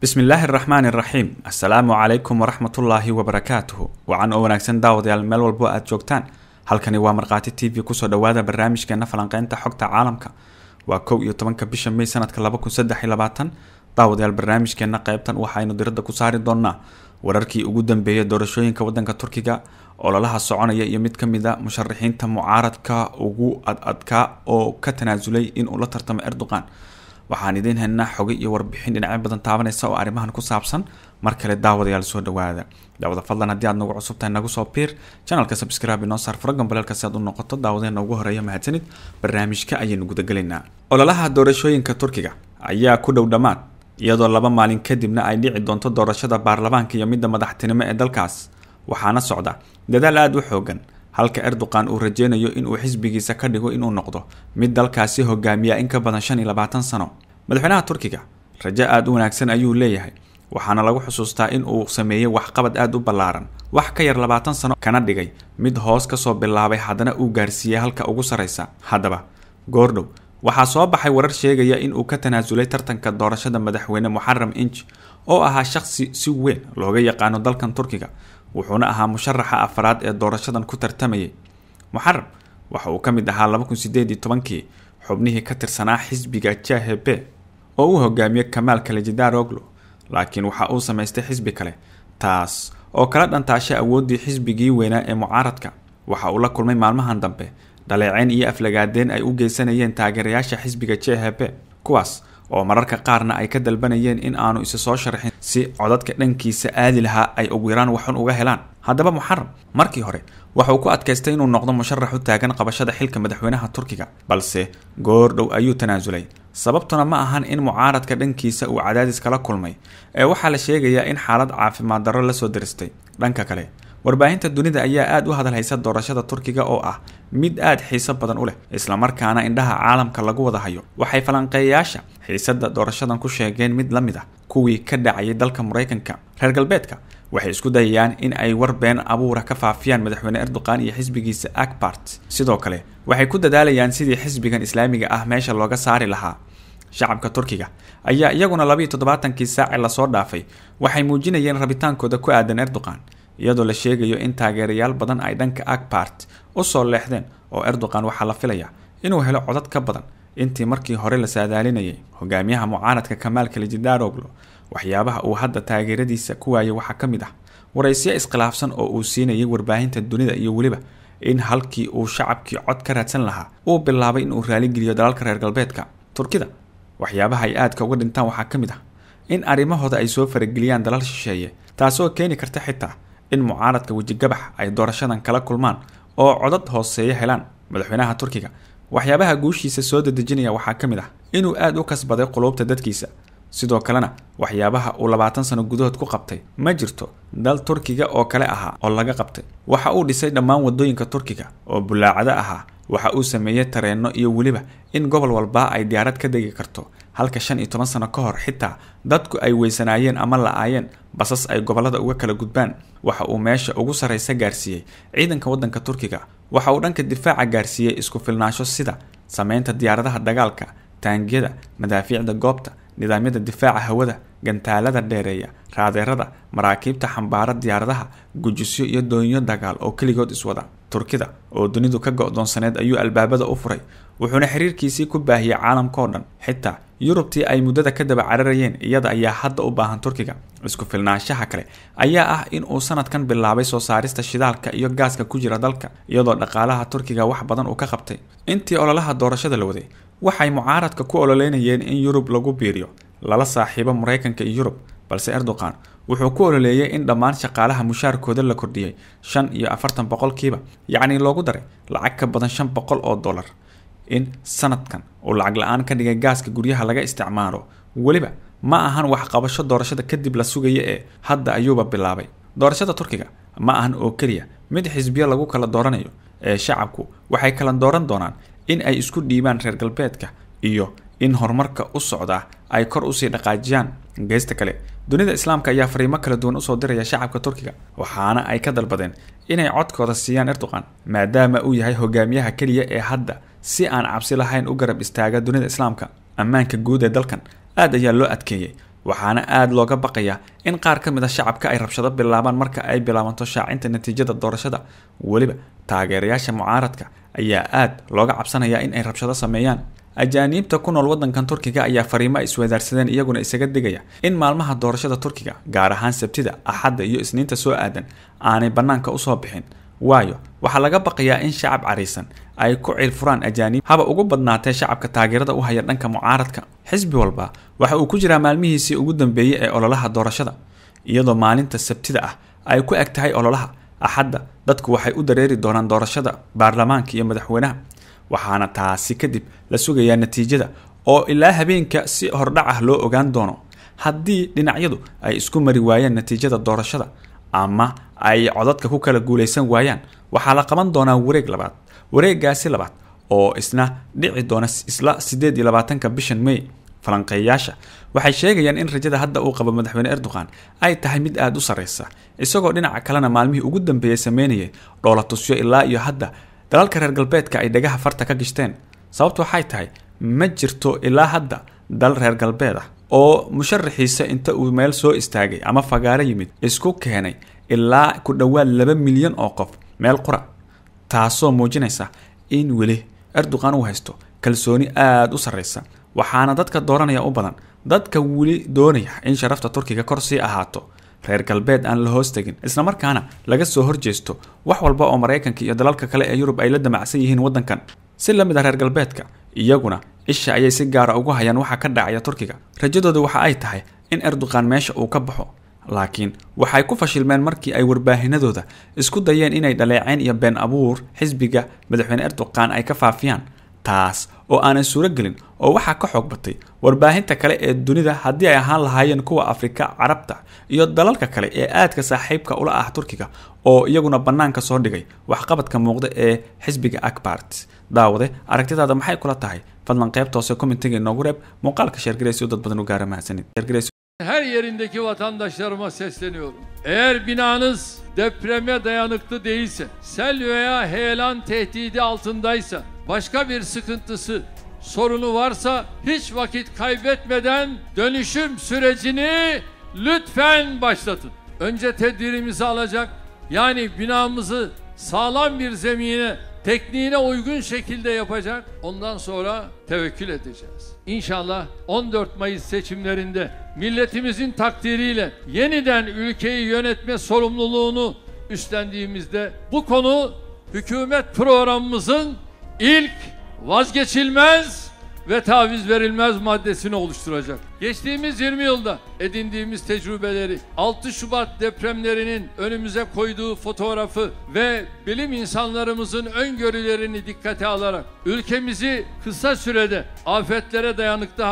bismillaahi raxmaan iraxiim assalaamu calaykum waraxmatullaahi wabarakaatuhu wacan oo wanaagsan daawadayaal meel walbo aad joogtaan halkani waa markhaati t v kusoo dhowaada barnaamijkeena falanqeynta xogta caalamka waa kow iyo tobanka bisha may sanadka laba kun saddex iyo labaatan daawadayaal barnaamijkeena qaybtan waxaaynu diradda ku saari doonaa wararkii ugu dambeeyay doorashooyinka waddanka turkiga ololaha soconaya iyo mid ka mid a musharaxiinta mucaaradka ugu ad adkaa oo ka tanaasulay inuu la tartamo erdoqan waxaan idiin helnaa xoge iyo warbixin dhinacyo badan taabanaysa oo arrimahan ku saabsan mar kale daawad ayaa lasoo dhawaada daawada fadlan haddii aad nagu cusub tahay nagu soo biir janalka sabscribe inoo saar fura si aad u noqoto daawadeena ugu horeeya mahadsanid barnaamijka ayaynu gudagelaynaa ololaha doorashooyinka turkiga ayaa ku dhow dhammaad iyadoo laba maalin kadibna ay dhici doonto doorashada baarlamaanka iyo midda madaxtinimo ee dalkaas waxaana socda dadaal aada u xoogan halka erdogan uu rajeynayo inuu xisbigiisa ka dhigo inuu noqdo mid dalkaasi hogaamiya in ka badan shan iyo labaatan sano madaxweynaha turkiga rajo aada u wanaagsan ayuu leeyahay waxaana lagu xusuustaa in uu sameeyey waxqabad aad u ballaaran wax ka yar labaatan sano kana dhigay mid hoos kasoo bilaabay haddana uu gaarsiiyey halka ugu sarreysa haddaba goordhow waxaa soo baxay warar sheegaya in uu ka tanaasulay tartanka doorashada madaxweyne muxaram inj oo ahaa shaqsi si weyn looga yaqaano dalkan turkiga wuxuuna ahaa musharaxa afraad ee doorashadan ku tartamayay muxaram waxa uu ka mid ahaa laba kun sideed iyo tobankii xubnihii ka tirsanaa xisbiga jahebe oo uu hogaamiye kamaal kalejidar oglo laakiin waxa uu samaystay xisbi kale taas oo kala dhantaashay awooddii xisbigii weynaa ee mucaaradka waxa uu la kulmay maalmahan dambe dhaleeceen iyo aflagaadeen ay u geysanayeen taageerayaasha xisbiga jhb kuwaas oo mararka qaarna ay ka dalbanayeen in aanu isa soo sharxin si codadka dhankiisa aadi lahaa ay ugu yaraan waxun uga helaan haddaba muxaram markii hore waxauu ku adkaystay inuu noqdo musharax u taagan qabashada xilka madaxweynaha turkiga balse goor dhow ayuu tanaasulay sababtuna ma ahan in mucaaradka dhankiisa uu cadaadis kala kulmay ee waxaa la sheegayaa in xaalad caafimaad darro la soo diristay dhanka kale warbaahinta dunida ayaa aad u hadalhaysa doorashada turkiga oo ah mid aad xiiso badan u leh islamarkaana indhaha caalamka lagu wada hayo waxay falanqeeyayaasha xiisada doorashadan ku sheegeen mid la mid ah kuwii ka dhacayay dalka maraykanka reer galbeedka waxay isku dayayaan in ay war been abuura ka faafiyaan madaxweyne erdogan iyo xisbigiisa akbart sidoo kale waxay ku dadaalayaan sidii xisbigan islaamiga ah meesha looga saari lahaa shacabka turkiga ayaa iyaguna labiiyo toddobaatankii saaci lasoo dhaafay waxay muujinayeen rabitaankooda ku aadan erdogan iyadoo la sheegayo in taageerayaal badan ay dhanka agpart u soo leexdeen oo erdogan waxaa la filaya inuu helo codad ka badan intii markii hore la saadaalinayay hogaamiyaha mucaaradka kamaal kalijidaroglo waxyaabaha uu hadda taageeradiisa ku waayay waxaa ka mid ah waraysyo iskhilaafsan oo uu siinayay warbaahinta dunida iyo weliba in halkii uu shacabkii cod ka raadsan lahaa uu bilaabay inuu raaligeliyo dalalka reer galbeedka turkida waxyaabaha ay aadka uga dhintaan waxaa ka mid ah in arrimahooda ay soo farageliyaan dalal shisheeye taasoo keeni karta xitaa in mucaaradka wejigabax ay doorashadan kala kulmaan oo codad hooseeya helaan madaxweynaha turkiga waxyaabaha guushiisa soo dadejinaya waxaa ka mid ah inuu aad u kasbaday quluubta dadkiisa sidoo kalena waxyaabaha uu labaatan sano gudahood ku qabtay ma jirto dal turkiga oo kale ahaa oo laga qabtay waxa uu dhisay dhammaan waddooyinka turkiga oo bullaacado ahaa waxa uu sameeyey tareenno iyo weliba in gobol walba ay diyaarad ka degi karto halka shan iyo toban sano ka hor xitaa dadku ay weysanaayeen ama la-aayeen basas ay gobollada uga kala gudbaan waxa uu meesha ugu sarraysa gaarsiiyey ciidanka waddanka turkiga waxa uu dhanka difaaca gaarsiiyey isku filnaansho sida samaynta diyaaradaha dagaalka taangiyada madaafiicda goobta nidaamyada difaaca hawada gantaalada dheereeya raadeerada maraakiibta xambaara diyaaradaha gujisyo iyo doonyo dagaal oo keligood iswada turkida oo dunidu ka go-doonsaneed ayuu albaabada u furay wuxuuna xiriirkiisii ku baahiyey caalamka dhan xitaa yurubtii ay muddada ka daba cararayeen iyada ayaa hadda u baahan turkiga isku filnaanshaha kale ayaa ah in uu sanadkan bilaabay soo saarista shidaalka iyo gaaska ku jira dalka iyadoo dhaqaalaha turkiga wax badan uu ka qabtay intii ololaha doorashada la waday waxay mucaaradka ku ololeynayeen in yurub lagu biiriyo lala saaxiibo maraykanka iyo yurub balse erdogan wuxuu ku ololeeyey in dhammaan shaqaalaha mushaarkooda la kordhiyey shan iyo afartan boqolkiiba yacnii loogu daray lacag ka badan shan boqol oo dollar in sanadkan oo lacag la-aan ka dhigay gaaska guryaha laga isticmaalo weliba ma ahan waxqabasho doorashada kadib la sugaya ee hadda ayuuba bilaabay doorashada turkiga ma ahan oo keliya mid xisbiyo lagu kala dooranayo ee shacabku waxay kala dooran doonaan in ay isku dhiibaan reer galbeedka iyo in horumarka u socdaa ay kor usii dhaqaajiyaan geysta kale dunida islaamka ayaa fariimo kala duwan usoo diraya shacabka turkiga waxaana ay ka dalbadeen inay codkooda siiyaan erdogan maadaama uu yahay hogaamiyaha keliya ee hadda si aan cabsi lahayn u garab istaaga dunida islaamka ammaanka guud ee dalkan aad ayaa loo adkeeyey waxaana aad looga baqayaa in qaar ka mid a ah shacabka ay rabshado bilaabaan marka ay bilaabanto shaacinta natiijada doorashada weliba taageerayaasha mucaaradka ayaa aad looga cabsanaya in ay rabshado sameeyaan ajaaniibta ku nool waddankan turkiga ayaa fariimo isweydaarsadeen iyaguna isaga digaya in maalmaha doorashada turkiga gaar ahaan sabtida axadda iyo isniinta soo aadan aanay bannaanka usoo bixin waayo waxaa laga baqayaa in shacab caraysan ay ku ciilfuraan ajaaniib haba ugu badnaatee shacabka taageerada u haya dhanka mucaaradka xisbi walba waxa uu ku jiraa maalmihiisii ugu dambeeyey ee ololaha doorashada iyadoo maalinta sabtida ah ay ku ag tahay ololaha axadda dadku waxay u dareeri doonaan doorashada baarlamaanka iyo madaxweynaha waxaana taasi kadib la sugayaa natiijada oo ilaa habeenka si hordhac ah loo ogaan doono haddii dhinacyadu ay isku mari waayeen natiijada doorashada ama ay codadka ku kala guulaysan waayaan waxaa la qaban doonaa wareeg labaad wareeggaasi labaad oo isna dhici doona isla sideed iyo labaatanka bishan may falanqeeyayaasha waxay sheegayaan in rajada hadda uu qabo madaxweyne erdogan ay tahay mid aad u sarreysa isagoo dhinaca kalena maalmihii ugu dambeeyey sameynayay dhoola tusyo ilaa iyo hadda dalalka reer galbeedka ay dhagaha farta ka gishteen sababtu waxay tahay ma jirto ilaa hadda dal reer galbeed ah oo musharaxiisa inta uu meel soo istaagay ama fagaaro yimid isku keenay ilaa ku dhowaad laba milyan oo qof meel qura taasoo muujinaysa in weli erdogan uu haysto kalsooni aada u sarreysa waxaana dadka dooranaya u badan dadka weli doonaya in sharafta turkiga kor sii ahaato reer galbeed aan la hoos tegin markaana laga soo horjeesto wax walba oo maraykanka iyo dalalka kale ee yurub ay la damacsan yihiin waddankan si la mid ah reer galbeedka iyaguna isha ayay si gaara ugu hayaan waxa ka dhacaya turkiga rajadoodu waxa ay tahay in erdogan meesha uu ka baxo laakiin waxay ku fashilmeen markii ay warbaahinadooda isku dayeen inay dhaleeceen iyo been abuur xisbiga madaxweyne erdoqan ay ka faafiyaan taas oo aanan suurogelin oo waxaa ka xoog batay warbaahinta kale ee dunida haddii ay ahaan lahaayeen kuwa afrika carabta iyo dalalka kale ee aadka saaxiibka ula ah turkiga oo iyaguna bannaanka soo dhigay waxqabadka muuqda ee xisbiga akbart daawade aragtidaada maxay kula tahay fadlan qaybta hoose kommentigeenoogu reeb muuqaalka sheergaraysio dad badan u gaara mahadsanid Her yerindeki vatandaşlarıma sesleniyorum. Eğer binanız depreme dayanıklı değilse, sel veya heyelan tehdidi altındaysa, başka bir sıkıntısı, sorunu varsa hiç vakit kaybetmeden dönüşüm sürecini lütfen başlatın. Önce tedbirimizi alacak, yani binamızı sağlam bir zemine Tekniğine uygun şekilde yapacak. Ondan sonra tevekkül edeceğiz. İnşallah 14 Mayıs seçimlerinde milletimizin takdiriyle yeniden ülkeyi yönetme sorumluluğunu üstlendiğimizde bu konu hükümet programımızın ilk vazgeçilmez ve taviz verilmez maddesini oluşturacak. Geçtiğimiz 20 yılda edindiğimiz tecrübeleri 6 Şubat depremlerinin önümüze koyduğu fotoğrafı ve bilim insanlarımızın öngörülerini dikkate alarak ülkemizi kısa sürede afetlere dayanıklı